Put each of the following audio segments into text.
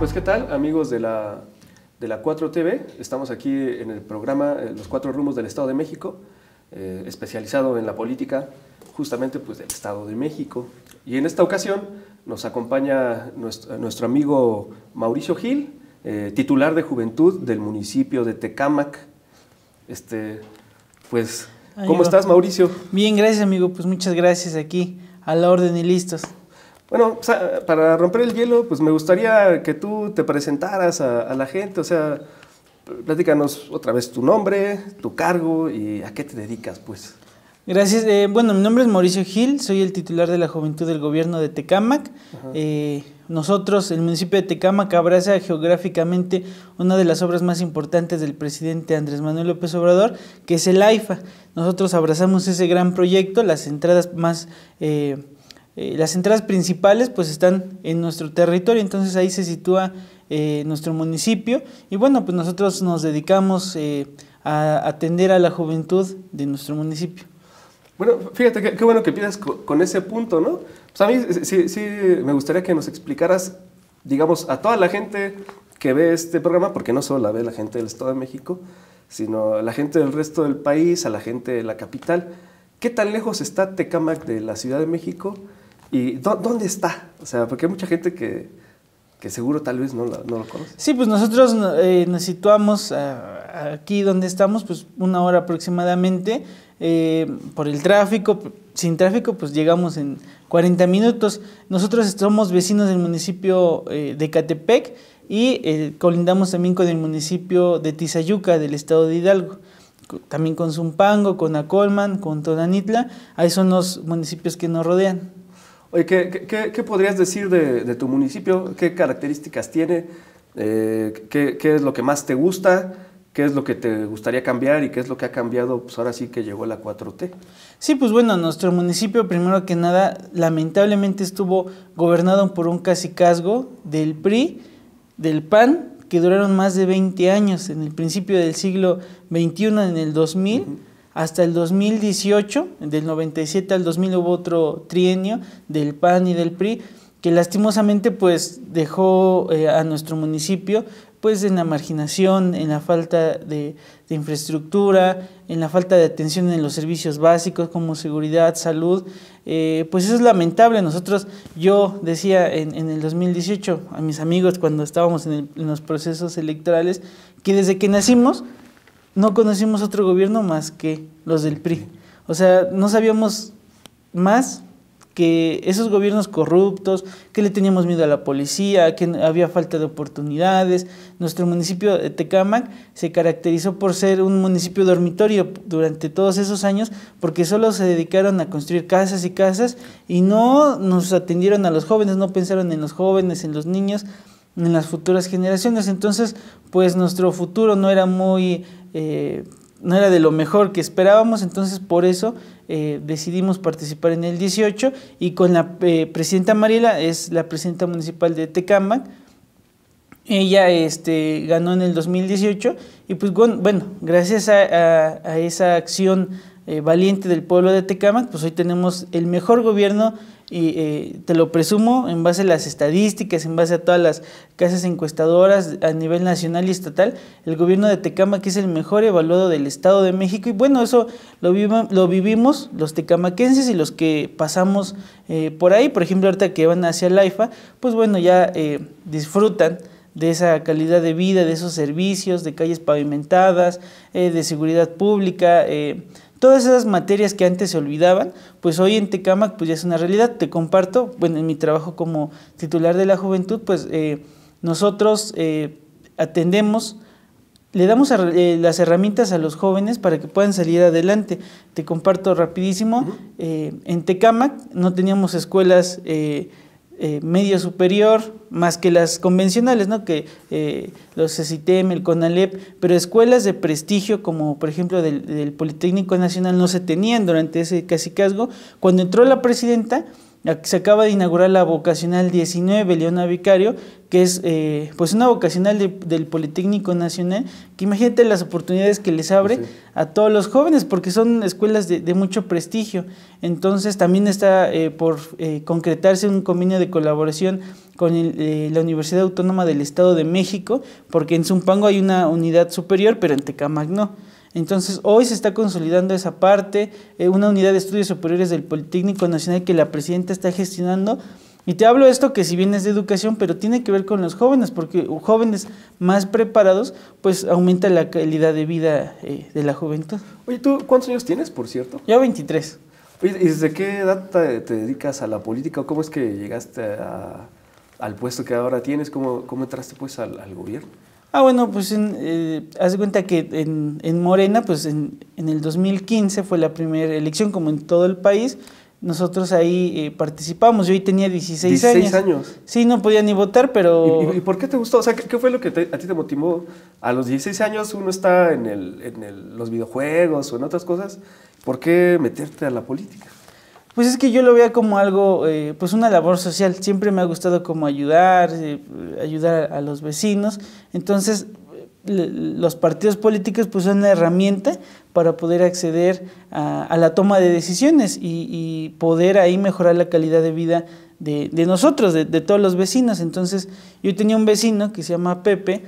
Pues qué tal, amigos de la, de la 4TV. Estamos aquí en el programa eh, Los Cuatro Rumos del Estado de México, eh, especializado en la política justamente pues, del Estado de México. Y en esta ocasión nos acompaña nuestro, amigo Mauricio Gil, eh, titular de Juventud del municipio de Tecámac. Este, pues, ¿cómo estás, Mauricio? Bien, gracias, amigo. Pues muchas gracias aquí, a la orden y listos. Bueno, para romper el hielo, pues me gustaría que tú te presentaras a, la gente, o sea, platícanos otra vez tu nombre, tu cargo y a qué te dedicas, pues. Gracias. Eh, bueno, mi nombre es Mauricio Gil, soy el titular de la Juventud del Gobierno de Tecámac. Eh, nosotros, el municipio de Tecámac, abraza geográficamente una de las obras más importantes del presidente Andrés Manuel López Obrador, que es el AIFA. Nosotros abrazamos ese gran proyecto, las entradas más... Eh, eh, las entradas principales pues están en nuestro territorio, entonces ahí se sitúa eh, nuestro municipio y bueno, pues nosotros nos dedicamos eh, a atender a la juventud de nuestro municipio. Bueno, fíjate, qué, bueno que empiezas con, ese punto, ¿no? Pues a mí sí, sí me gustaría que nos explicaras, digamos, a toda la gente que ve este programa, porque no solo la ve la gente del Estado de México, sino la gente del resto del país, a la gente de la capital. ¿Qué tan lejos está Tecamac de la Ciudad de México? ¿Y dónde está? O sea, porque hay mucha gente que, que seguro tal vez no lo, no lo conoce. Sí, pues nosotros eh, nos situamos eh, aquí donde estamos, pues una hora aproximadamente. Eh, por el tráfico, sin tráfico, pues llegamos en 40 minutos. Nosotros somos vecinos del municipio de Catepec y colindamos también con el municipio de Tizayuca, del estado de Hidalgo también con Zumpango, con Acolman, con Tonanitla, ahí son los municipios que nos rodean. Oye, ¿qué, podrías decir de, tu municipio? ¿Qué características tiene? Eh, ¿qué, es lo que más te gusta? ¿Qué es lo que te gustaría cambiar y qué es lo que ha cambiado pues ahora sí que llegó la 4T? Sí, pues bueno, nuestro municipio primero que nada lamentablemente estuvo gobernado por un casicazgo del PRI, del PAN, que duraron más de 20 años en el principio del siglo XXI, en el 2000. Hasta el 2018, del 97 al 2000 hubo otro trienio del PAN y del PRI, que lastimosamente pues dejó eh, a nuestro municipio pues en la marginación, en la falta de, infraestructura, en la falta de atención en los servicios básicos como seguridad, salud, eh, pues eso es lamentable. Nosotros, yo decía en, en el 2018 a mis amigos cuando estábamos en, en los procesos electorales, que desde que nacimos no conocimos otro gobierno más que los del PRI. O sea, no sabíamos más que esos gobiernos corruptos, que le teníamos miedo a la policía, que había falta de oportunidades. Nuestro municipio de Tecamac se caracterizó por ser un municipio dormitorio durante todos esos años porque solo se dedicaron a construir casas y casas y no nos atendieron a los jóvenes, no pensaron en los jóvenes, en los niños en las futuras generaciones. Entonces, pues nuestro futuro no era muy, eh, no era de lo mejor que esperábamos, entonces por eso eh, decidimos participar en el 18 y con la eh, presidenta Mariela, es la presidenta municipal de Tecamac, ella este, ganó en el 2018 y pues bueno, gracias a esa acción eh, valiente del pueblo de Tecámac, pues hoy tenemos el mejor gobierno y eh, te lo presumo en base a las estadísticas, en base a todas las casas encuestadoras a nivel nacional y estatal, el gobierno de Tecámac es el mejor evaluado del Estado de México y bueno, eso lo, vivimos los tecamaquenses y los que pasamos eh, por ahí, por ejemplo, ahorita que van hacia IFA, pues bueno, ya disfrutan de esa calidad de vida, de esos servicios, de calles pavimentadas, de seguridad pública, Todas esas materias que antes se olvidaban, pues hoy en Tecamac pues ya es una realidad. Te comparto, bueno, en mi trabajo como titular de la juventud, pues eh, nosotros eh, atendemos, le damos eh, las herramientas a los jóvenes para que puedan salir adelante. Te comparto rapidísimo, en Tecamac no teníamos escuelas eh, medio superior, más que las convencionales, ¿no? que eh, los CCTM, el CONALEP, pero escuelas de prestigio como por ejemplo del, del Politécnico Nacional no se tenían durante ese casicazgo. Cuando entró la presidenta, se acaba de inaugurar la vocacional 19 Leona Vicario, que es eh, pues una vocacional del Politécnico Nacional, que imagínate las oportunidades que les abre pues a todos los jóvenes, porque son escuelas de, mucho prestigio. Entonces también está eh, por eh, concretarse un convenio de colaboración con la Universidad Autónoma del Estado de México, porque en Zumpango hay una unidad superior, pero en Tecamac no. Entonces, hoy se está consolidando esa parte, eh, una unidad de estudios superiores del Politécnico Nacional que la presidenta está gestionando. Y te hablo esto que si bien es de educación, pero tiene que ver con los jóvenes, porque jóvenes más preparados, pues aumenta la calidad de vida eh, de la juventud. Oye, ¿tú cuántos años tienes, por cierto? Yo 23. Oye, ¿y desde qué edad te, dedicas a la política? ¿Cómo es que llegaste al puesto que ahora tienes? ¿Cómo, cómo entraste pues al gobierno? Ah, bueno, pues eh, haz de cuenta que en, Morena, pues en, el 2015 fue la primera elección, como en todo el país. Nosotros ahí eh, participamos. Yo ahí tenía 16, años. 16 años. Sí, no podía ni votar, pero. ¿Y, por qué te gustó? O sea, ¿qué, fue lo que a ti te motivó? A los 16 años uno está en, los videojuegos o en otras cosas. ¿Por qué meterte a la política? Pues es que yo lo veía como algo, eh, pues una labor social. Siempre me ha gustado como ayudar, eh, ayudar a los vecinos. Entonces, eh, los partidos políticos pues son una herramienta para poder acceder a, la toma de decisiones y, poder ahí mejorar la calidad de vida de, nosotros, de, de, todos los vecinos. Entonces, yo tenía un vecino que se llama Pepe,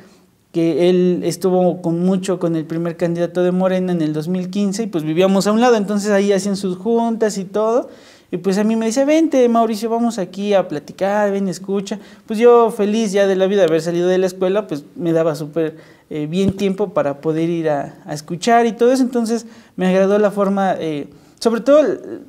que él estuvo con mucho con el primer candidato de Morena en el 2015 y pues vivíamos a un lado, entonces ahí hacían sus juntas y todo. Y pues a mí me decía, vente Mauricio, vamos aquí a platicar, ven, escucha. Pues yo feliz ya de la vida de haber salido de la escuela, pues me daba súper eh, bien tiempo para poder ir a, escuchar y todo eso. Entonces me agradó la forma, eh, sobre todo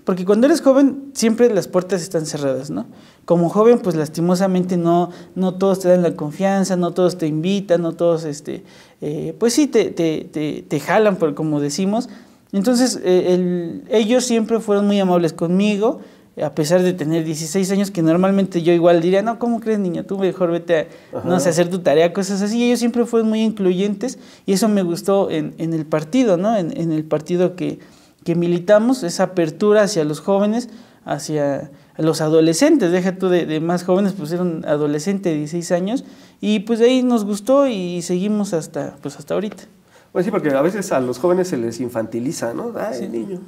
porque cuando eres joven siempre las puertas están cerradas, ¿no? como joven, pues lastimosamente no, no todos te dan la confianza, no todos te invitan, no todos, este, eh, pues sí, te, te, jalan, por, como decimos. Entonces, eh, ellos siempre fueron muy amables conmigo, a pesar de tener 16 años, que normalmente yo igual diría, no, ¿cómo crees, niña? Tú mejor vete a, no sé, hacer tu tarea, cosas así. Ellos siempre fueron muy incluyentes y eso me gustó en, el partido, ¿no? En, el partido que, que militamos, esa apertura hacia los jóvenes, hacia los adolescentes, deja tú de, más jóvenes, pues un adolescente de 16 años y pues de ahí nos gustó y seguimos hasta, pues hasta ahorita. Pues sí, porque a veces a los jóvenes se les infantiliza, ¿no? Ay, niño.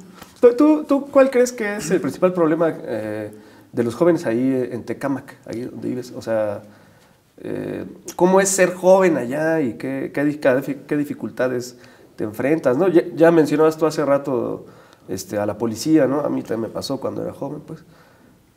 ¿Tú, ¿Tú, cuál crees que es el principal problema eh, de los jóvenes ahí en Tecámac, ahí donde vives? O sea, eh, ¿cómo es ser joven allá y qué, qué, dificultades te enfrentas, ¿no? Ya, mencionabas tú hace rato este, a la policía, ¿no? A mí también me pasó cuando era joven, pues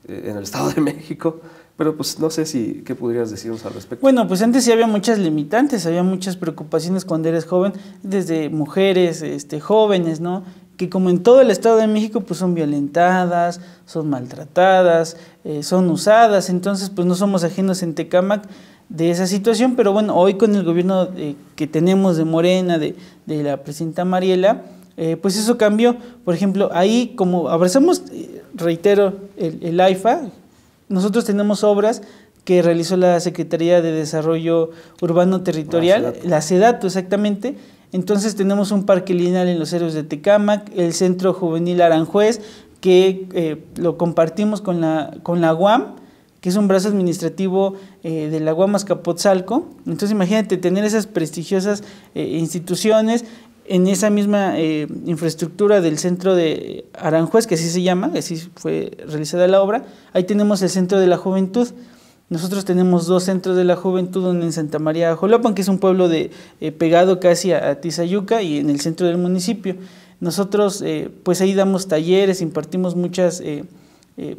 en el Estado de México, pero pues no sé si qué podrías decirnos al respecto. Bueno, pues antes sí había muchas limitantes, había muchas preocupaciones cuando eres joven, desde mujeres, este, jóvenes, ¿no? Que como en todo el Estado de México, pues son violentadas, son maltratadas, eh, son usadas, entonces pues no somos ajenos en Tecamac de esa situación, pero bueno, hoy con el gobierno eh, que tenemos de Morena, de, de la presidenta Mariela, eh, pues eso cambió. Por ejemplo, ahí como abrazamos, eh, reitero, el, el AIFA, nosotros tenemos obras que realizó la Secretaría de Desarrollo Urbano Territorial, la SEDATU. exactamente. Entonces tenemos un parque lineal en los cerros de tecamac el Centro Juvenil Aranjuez, que eh, lo compartimos con la, con la UAM, que es un brazo administrativo de la UAM Azcapotzalco. Entonces imagínate tener esas prestigiosas instituciones en esa misma eh, infraestructura del centro de Aranjuez, que así se llama, así fue realizada la obra, ahí tenemos el centro de la juventud. Nosotros tenemos dos centros de la juventud, uno en Santa María Jolopan, que es un pueblo de, eh, pegado casi a, Tizayuca y en el centro del municipio. Nosotros eh, pues ahí damos talleres, impartimos muchas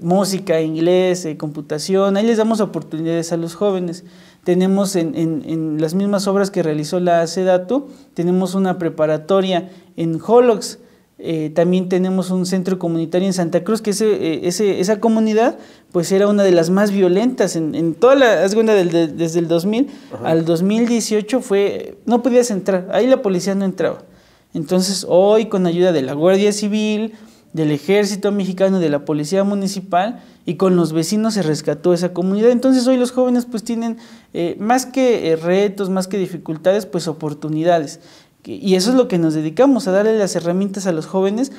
música, inglés, computación, ahí les damos oportunidades a los jóvenes tenemos en, las mismas obras que realizó la SEDATU, tenemos una preparatoria en Holox, eh, también tenemos un centro comunitario en Santa Cruz, que eh, ese, esa comunidad pues era una de las más violentas en, toda la, desde el 2000 al 2018 fue, no podías entrar, ahí la policía no entraba. Entonces hoy con ayuda de la Guardia Civil, del Ejército Mexicano, de la Policía Municipal, y con los vecinos se rescató esa comunidad. Entonces hoy los jóvenes pues tienen eh, más que eh, retos, más que dificultades, pues oportunidades. Y eso es lo que nos dedicamos, a darle las herramientas a los jóvenes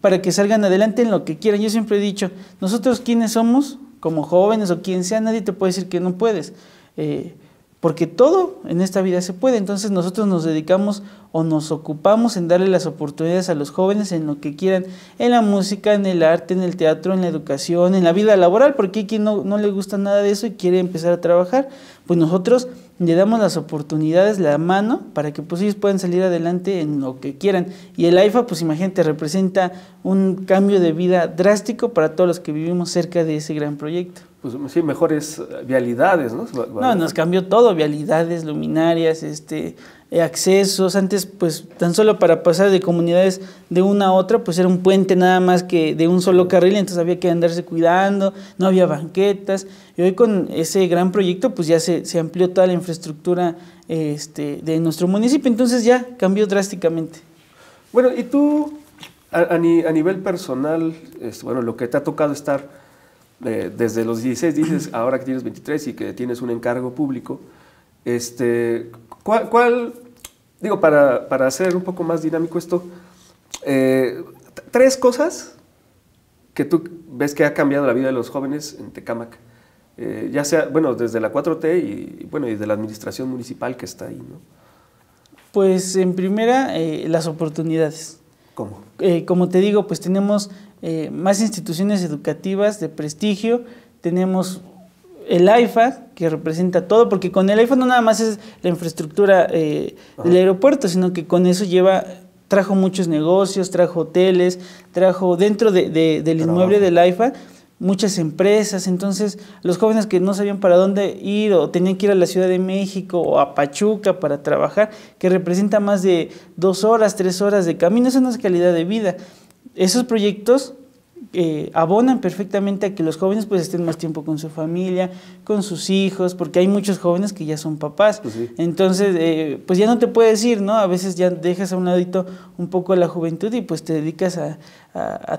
para que salgan adelante en lo que quieran. Yo siempre he dicho, nosotros quienes somos, como jóvenes o quien sea, nadie te puede decir que no puedes. Eh, porque todo en esta vida se puede. Entonces nosotros nos dedicamos o nos ocupamos en darle las oportunidades a los jóvenes en lo que quieran, en la música, en el arte, en el teatro, en la educación, en la vida laboral, porque hay quien no, le gusta nada de eso y quiere empezar a trabajar, pues nosotros le damos las oportunidades, la mano, para que pues ellos puedan salir adelante en lo que quieran. Y el AIFA, pues imagínate, representa un cambio de vida drástico para todos los que vivimos cerca de ese gran proyecto pues, sí, mejores eh, vialidades, ¿no? No, nos cambió todo, vialidades, luminarias, este, eh, accesos. Antes, pues, tan solo para pasar de comunidades de una a otra, pues era un puente nada más que de un solo carril, entonces había que andarse cuidando, no había banquetas. Y hoy con ese gran proyecto, pues ya se, amplió toda la infraestructura este, de nuestro municipio, entonces ya cambió drásticamente. Bueno, y tú, a, nivel personal, bueno, lo que te ha tocado estar desde los 16 dices, ahora que tienes 23 y que tienes un encargo público, este, ¿cuál, digo, para, para, hacer un poco más dinámico esto, eh, tres cosas que tú ves que ha cambiado la vida de los jóvenes en Tecámac? Eh, ya sea, bueno, desde la 4T y, bueno, y de la administración municipal que está ahí, ¿no? Pues en primera, eh, las oportunidades. ¿Cómo? como te digo, pues tenemos eh, más instituciones educativas de prestigio. Tenemos el AIFA, que representa todo, porque con el AIFA no nada más es la infraestructura eh, del aeropuerto, sino que con eso lleva trajo muchos negocios, trajo hoteles, trajo dentro de, del inmueble del AIFA muchas empresas, entonces los jóvenes que no sabían para dónde ir o tenían que ir a la Ciudad de México o a Pachuca para trabajar, que representa más de dos horas, tres horas de camino, eso no es calidad de vida esos proyectos eh, abonan perfectamente a que los jóvenes pues estén más tiempo con su familia, con sus hijos, porque hay muchos jóvenes que ya son papás. Pues Entonces, eh, pues ya no te puedes ir, ¿no? A veces ya dejas a un ladito un poco la juventud y pues te dedicas a,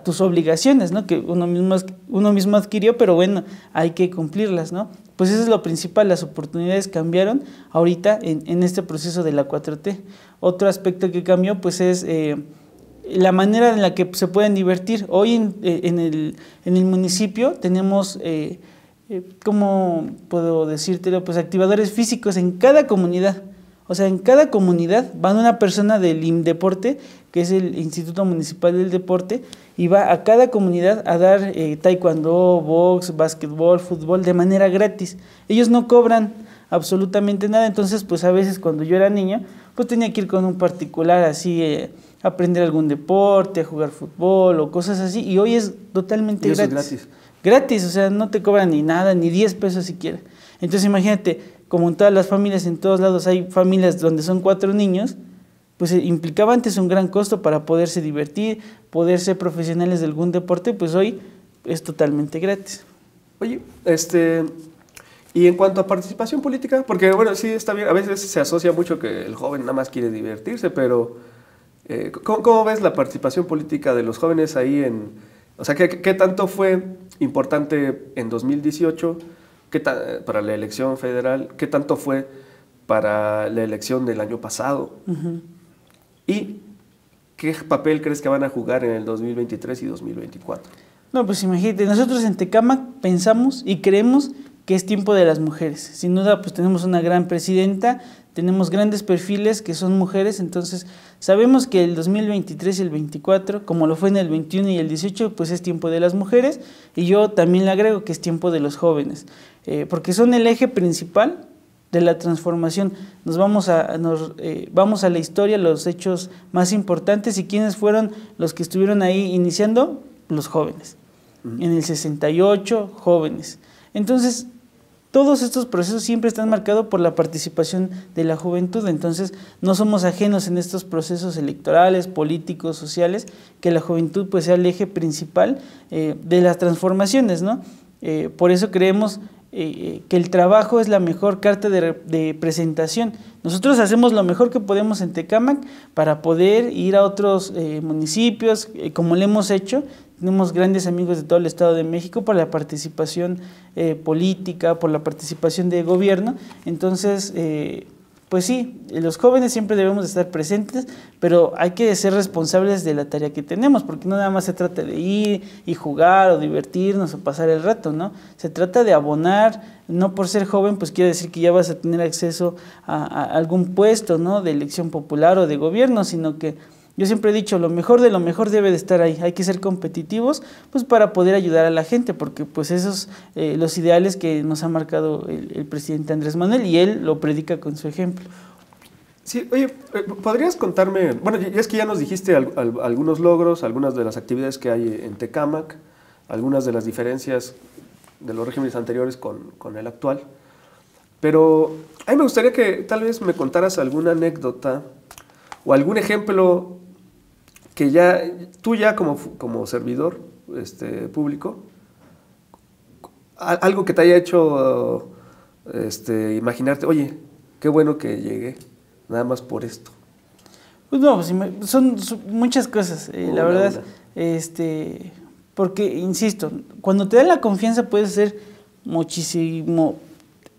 tus obligaciones, ¿no? Que uno mismo, uno mismo adquirió, pero bueno, hay que cumplirlas, ¿no? Pues eso es lo principal, las oportunidades cambiaron ahorita en, este proceso de la 4T. Otro aspecto que cambió pues es... Eh, la manera en la que se pueden divertir. Hoy en, eh, el, en el, municipio tenemos, eh, eh, ¿cómo puedo decírtelo? Pues activadores físicos en cada comunidad. O sea, en cada comunidad va una persona del imdeporte que es el Instituto Municipal del Deporte, y va a cada comunidad a dar eh, taekwondo, box, básquetbol, fútbol de manera gratis. Ellos no cobran, absolutamente nada. Entonces, pues a veces cuando yo era niña, pues tenía que ir con un particular así, eh, aprender algún deporte, a jugar fútbol o cosas así. Y hoy es totalmente gratis. Es gratis. Gratis, o sea, no te cobran ni nada, ni 10 pesos siquiera. Entonces, imagínate, como en todas las familias, en todos lados hay familias donde son cuatro niños, pues eh, implicaba antes un gran costo para poderse divertir, poder ser profesionales de algún deporte, pues hoy es totalmente gratis. Oye, este, y en cuanto a participación política, porque bueno, sí está bien, a veces se asocia mucho que el joven nada más quiere divertirse, pero eh, ¿cómo, ves la participación política de los jóvenes ahí en... O sea, ¿qué, qué tanto fue importante en 2018 qué para la elección federal? ¿Qué tanto fue para la elección del año pasado? ¿Y qué papel crees que van a jugar en el 2023 y 2024? No, pues imagínate, nosotros en Tecama pensamos y creemos que es tiempo de las mujeres. Sin duda, pues tenemos una gran presidenta, tenemos grandes perfiles que son mujeres, entonces sabemos que el 2023 y el 24, como lo fue en el 21 y el 18, pues es tiempo de las mujeres y yo también le agrego que es tiempo de los jóvenes, eh, porque son el eje principal de la transformación. Nos vamos a, eh, vamos a la historia, los hechos más importantes y quiénes fueron los que estuvieron ahí iniciando, los jóvenes. En el 68, jóvenes. Entonces, todos estos procesos siempre están marcados por la participación de la juventud, entonces no somos ajenos en estos procesos electorales, políticos, sociales, que la juventud pues sea el eje principal eh, de las transformaciones, ¿no? Eh, por eso creemos eh, eh, que el trabajo es la mejor carta de, presentación. Nosotros hacemos lo mejor que podemos en Tecamac para poder ir a otros eh, municipios, como lo hemos hecho. Tenemos grandes amigos de todo el Estado de México por la participación política, por la participación de gobierno. Entonces, pues sí, los jóvenes siempre debemos estar presentes, pero hay que ser responsables de la tarea que tenemos, porque no nada más se trata de ir y jugar o divertirnos o pasar el rato, ¿no? Se trata de abonar, no por ser joven, pues quiere decir que ya vas a tener acceso a, a algún puesto, ¿no? De elección popular o de gobierno, sino que yo siempre he dicho, lo mejor de lo mejor debe de estar ahí. Hay que ser competitivos pues, para poder ayudar a la gente, porque pues esos eh, los ideales que nos ha marcado el, presidente Andrés Manuel y él lo predica con su ejemplo. Sí, oye, eh, ¿podrías contarme? Bueno, es que ya nos dijiste algunos logros, algunas de las actividades que hay en Tecamac, algunas de las diferencias de los regímenes anteriores con, con el actual. Pero a mí me gustaría que tal vez me contaras alguna anécdota o algún ejemplo que ya, tú ya como, servidor este, público, algo que te haya hecho este, imaginarte, oye, qué bueno que llegué, nada más por esto. Pues no, pues son, son muchas cosas, eh, la verdad. Este, porque, insisto, cuando te da la confianza puedes hacer muchísimo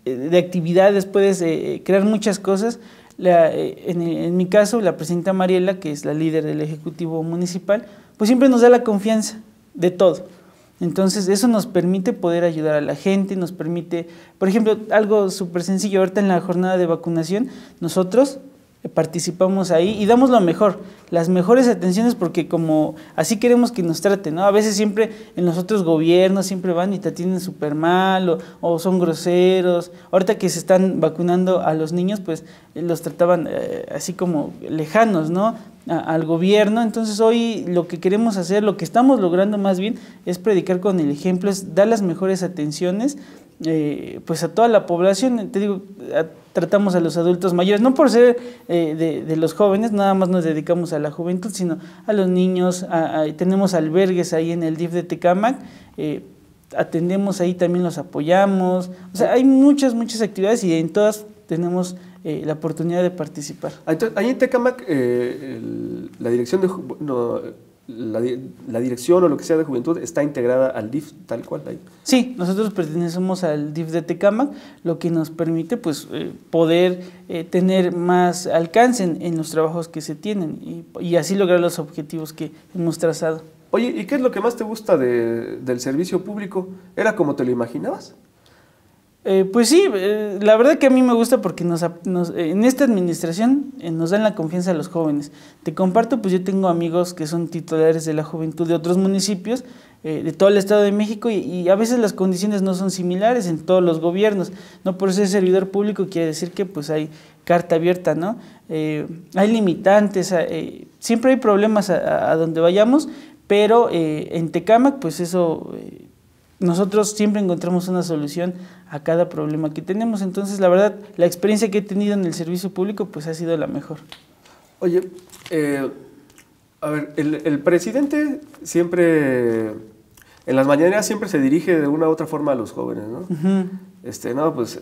eh, de actividades, puedes eh, crear muchas cosas, eh, en, en, mi caso, la presidenta Mariela, que es la líder del Ejecutivo Municipal, pues siempre nos da la confianza de todo. Entonces, eso nos permite poder ayudar a la gente, nos permite, por ejemplo, algo súper sencillo, ahorita en la jornada de vacunación, nosotros participamos ahí y damos lo mejor, las mejores atenciones porque como así queremos que nos traten, ¿no? A veces siempre en los otros gobiernos siempre van y te atienden súper mal o, son groseros. Ahorita que se están vacunando a los niños, pues eh, los trataban eh, así como lejanos, ¿no? al gobierno. Entonces hoy lo que queremos hacer, lo que estamos logrando más bien es predicar con el ejemplo, es dar las mejores atenciones eh, pues a toda la población, te digo, tratamos a los adultos mayores, no por ser eh, de, los jóvenes, nada más nos dedicamos a la juventud, sino a los niños, tenemos albergues ahí en el DIF de Tecamac, eh, atendemos ahí también, los apoyamos, o sea, hay muchas, muchas actividades y en todas tenemos la oportunidad de participar. Entonces, ahí en Tecamac, la dirección de la, dirección o lo que sea de juventud está integrada al DIF tal cual Sí, nosotros pertenecemos al DIF de Tecama, lo que nos permite pues eh, poder eh, tener más alcance en, los trabajos que se tienen y, y, así lograr los objetivos que hemos trazado. Oye, ¿y qué es lo que más te gusta de, del servicio público? ¿Era como te lo imaginabas? Eh, pues sí, eh, la verdad que a mí me gusta porque nos, eh, en esta administración nos dan la confianza a los jóvenes. Te comparto, pues yo tengo amigos que son titulares de la juventud de otros municipios, de todo el Estado de México, y, a veces las condiciones no son similares en todos los gobiernos. No por ser servidor público quiere decir que pues hay carta abierta, ¿no? hay limitantes, siempre hay problemas a, donde vayamos, pero en Tecámac, pues eso nosotros siempre encontramos una solución a cada problema que tenemos. Entonces, la verdad, la experiencia que he tenido en el servicio público, pues ha sido la mejor. Oye, eh, a ver, el, presidente siempre, en las mañaneras siempre se dirige de una u otra forma a los jóvenes, ¿no? Este, no, pues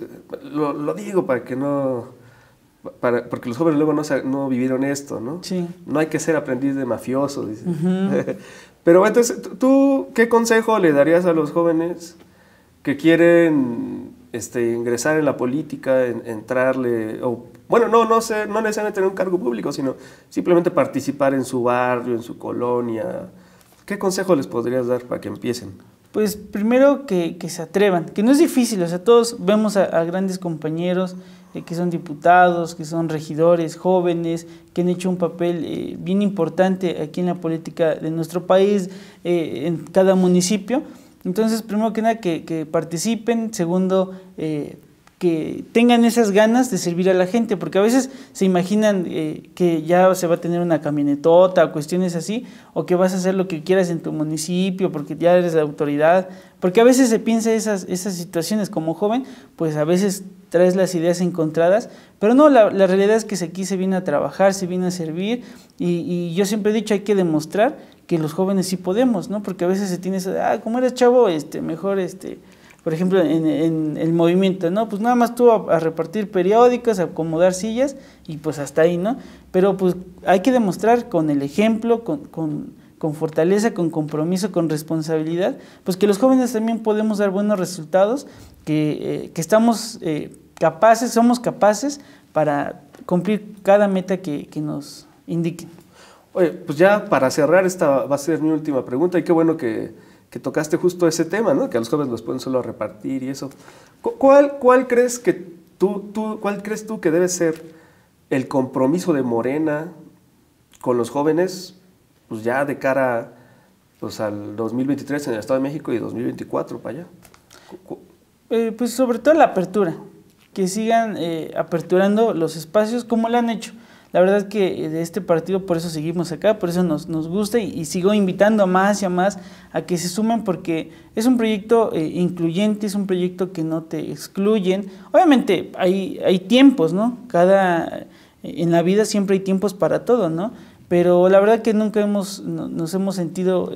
lo, digo para que no... Para, porque los jóvenes luego no, no vivieron esto, ¿no? Sí. No hay que ser aprendiz de mafioso, dice. Pero entonces, ¿tú qué consejo le darías a los jóvenes que quieren este, ingresar en la política, entrarle, o bueno, no, no, sé, no necesariamente tener un cargo público, sino simplemente participar en su barrio, en su colonia? ¿Qué consejo les podrías dar para que empiecen? Pues primero que, se atrevan, que no es difícil, o sea, todos vemos a grandes compañeros, eh, que son diputados, que son regidores, jóvenes, que han hecho un papel eh, bien importante aquí en la política de nuestro país, eh, en cada municipio. Entonces, primero que nada, que, que participen, segundo, que tengan esas ganas de servir a la gente, porque a veces se imaginan eh, que ya se va a tener una camionetota, cuestiones así, o que vas a hacer lo que quieras en tu municipio, porque ya eres la autoridad, porque a veces se piensa esas, esas situaciones como joven, pues a veces traes las ideas encontradas, pero no, la, la realidad es que aquí se viene a trabajar, se viene a servir, y, yo siempre he dicho, hay que demostrar que los jóvenes sí podemos, ¿no? Porque a veces se tiene esa, ah, como eres chavo, este, mejor, este, por ejemplo, en, el movimiento, ¿no? Pues nada más tú a, repartir periódicos, a acomodar sillas y pues hasta ahí, ¿no? Pero pues hay que demostrar con el ejemplo, con, con, fortaleza, con compromiso, con responsabilidad, pues que los jóvenes también podemos dar buenos resultados, que, eh, estamos eh, capaces, somos capaces para cumplir cada meta que, que nos indiquen. Oye, pues ya para cerrar, esta va a ser mi última pregunta y qué bueno que que tocaste justo ese tema, ¿no? Que a los jóvenes los pueden solo repartir y eso. ¿Cuál, cuál crees que tú, tú, cuál crees tú que debe ser el compromiso de Morena con los jóvenes, pues ya de cara pues, al 2023 en el Estado de México y 2024 para allá? Eh, pues sobre todo la apertura, que sigan eh, aperturando los espacios como lo han hecho. La verdad que eh, de este partido por eso seguimos acá, por eso nos, nos gusta y, sigo invitando a más y a más a que se sumen porque es un proyecto eh, incluyente, es un proyecto que no te excluyen. Obviamente hay, hay tiempos, ¿no? Cada, eh, en la vida siempre hay tiempos para todo, ¿no? Pero la verdad que nunca hemos, nos hemos sentido,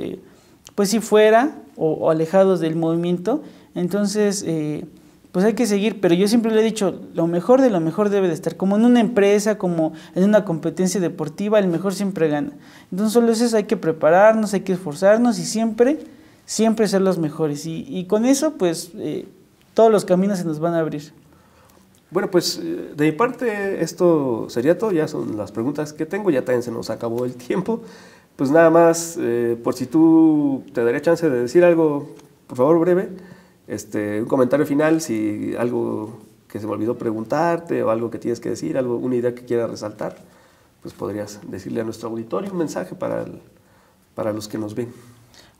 pues si fuera o, alejados del movimiento. Entonces... Eh, pues hay que seguir, pero yo siempre le he dicho, lo mejor de lo mejor debe de estar, como en una empresa, como en una competencia deportiva, el mejor siempre gana. Entonces solo eso hay que prepararnos, hay que esforzarnos y siempre, siempre ser los mejores. Y, con eso, pues, eh, todos los caminos se nos van a abrir. Bueno, pues eh, de mi parte esto sería todo, ya son las preguntas que tengo, ya también se nos acabó el tiempo. Pues nada más, eh, por si tú te daré chance de decir algo, por favor, breve. Este, un comentario final, si algo que se me olvidó preguntarte o algo que tienes que decir, algo, una idea que quieras resaltar, pues podrías decirle a nuestro auditorio un mensaje para, para los que nos ven.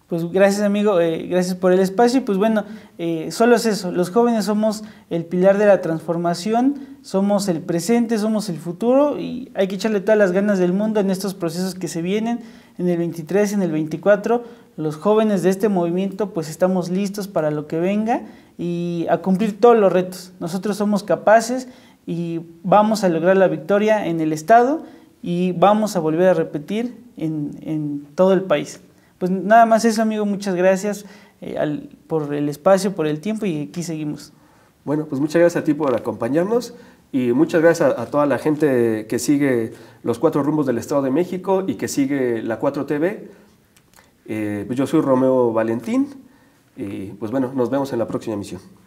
Pues gracias amigo, eh, gracias por el espacio y pues bueno, eh, solo es eso, los jóvenes somos el pilar de la transformación, somos el presente, somos el futuro y hay que echarle todas las ganas del mundo en estos procesos que se vienen, en el 23, en el 24, los jóvenes de este movimiento pues estamos listos para lo que venga y a cumplir todos los retos. Nosotros somos capaces y vamos a lograr la victoria en el Estado y vamos a volver a repetir en todo el país. Pues nada más eso, amigo. Muchas gracias eh, por el espacio, por el tiempo y aquí seguimos. Bueno, pues muchas gracias a ti por acompañarnos y muchas gracias a, toda la gente que sigue los cuatro rumbos del Estado de México y que sigue la 4TV. Eh, pues, yo soy Romeo Valentín y pues bueno, nos vemos en la próxima emisión.